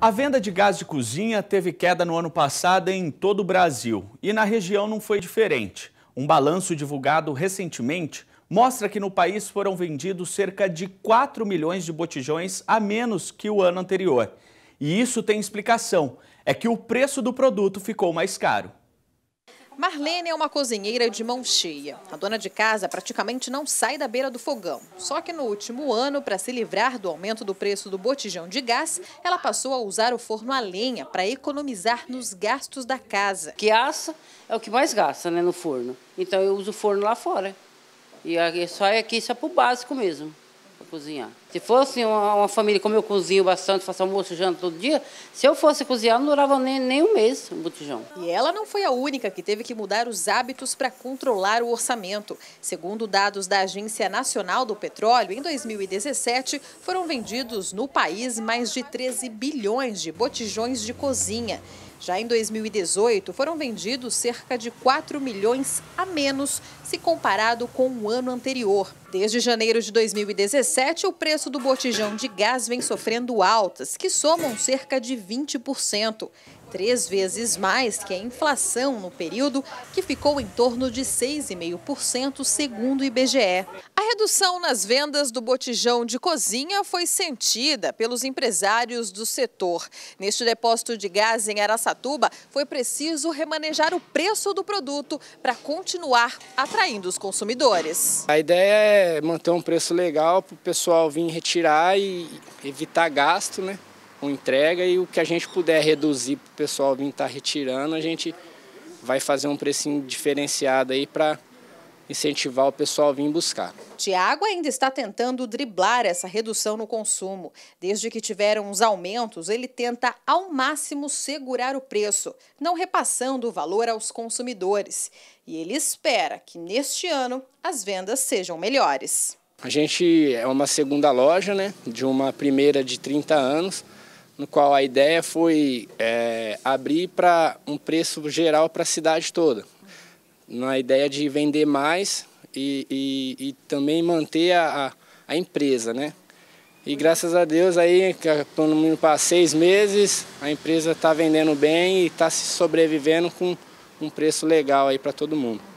A venda de gás de cozinha teve queda no ano passado em todo o Brasil e na região não foi diferente. Um balanço divulgado recentemente mostra que no país foram vendidos cerca de 4 milhões de botijões a menos que o ano anterior. E isso tem explicação: é que o preço do produto ficou mais caro. Marlene é uma cozinheira de mão cheia. A dona de casa praticamente não sai da beira do fogão. Só que no último ano, para se livrar do aumento do preço do botijão de gás, ela passou a usar o forno a lenha para economizar nos gastos da casa. Que assa é o que mais gasta né, no forno. Então eu uso o forno lá fora. E só aqui, é só é para o básico mesmo, para cozinhar. Se fosse uma, uma, família como eu cozinho bastante, faço almoço, janta todo dia, se eu fosse cozinhar, não durava nem, nem um mês o um botijão. E ela não foi a única que teve que mudar os hábitos para controlar o orçamento. Segundo dados da Agência Nacional do Petróleo, em 2017 foram vendidos no país mais de 13 bilhões de botijões de cozinha. Já em 2018, foram vendidos cerca de 4 milhões a menos se comparado com o ano anterior. Desde janeiro de 2017, o preço preço do botijão de gás vem sofrendo altas, que somam cerca de 20% três vezes mais que a inflação no período, que ficou em torno de 6,5% segundo o IBGE. A redução nas vendas do botijão de cozinha foi sentida pelos empresários do setor. Neste depósito de gás em Araçatuba, foi preciso remanejar o preço do produto para continuar atraindo os consumidores. A ideia é manter um preço legal para o pessoal vir retirar e evitar gasto, né? com entrega e o que a gente puder reduzir para o pessoal vir estar tá retirando, a gente vai fazer um precinho diferenciado aí para incentivar o pessoal a vir buscar. Tiago ainda está tentando driblar essa redução no consumo. Desde que tiveram os aumentos, ele tenta ao máximo segurar o preço, não repassando o valor aos consumidores. E ele espera que neste ano as vendas sejam melhores. A gente é uma segunda loja, né, de uma primeira de 30 anos no qual a ideia foi é, abrir para um preço geral para a cidade toda, na ideia de vender mais e, e, e também manter a, a, empresa, né? E graças a Deus aí, pelo menos para seis meses, a empresa está vendendo bem e está se sobrevivendo com um preço legal aí para todo mundo.